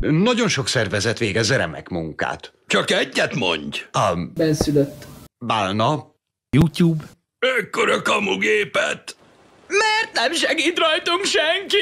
Nagyon sok szervezet végez remek munkát. Csak egyet mondj! A benszülött. Bálna. YouTube. Ekkora kamugépet! Mert nem segít rajtunk senki!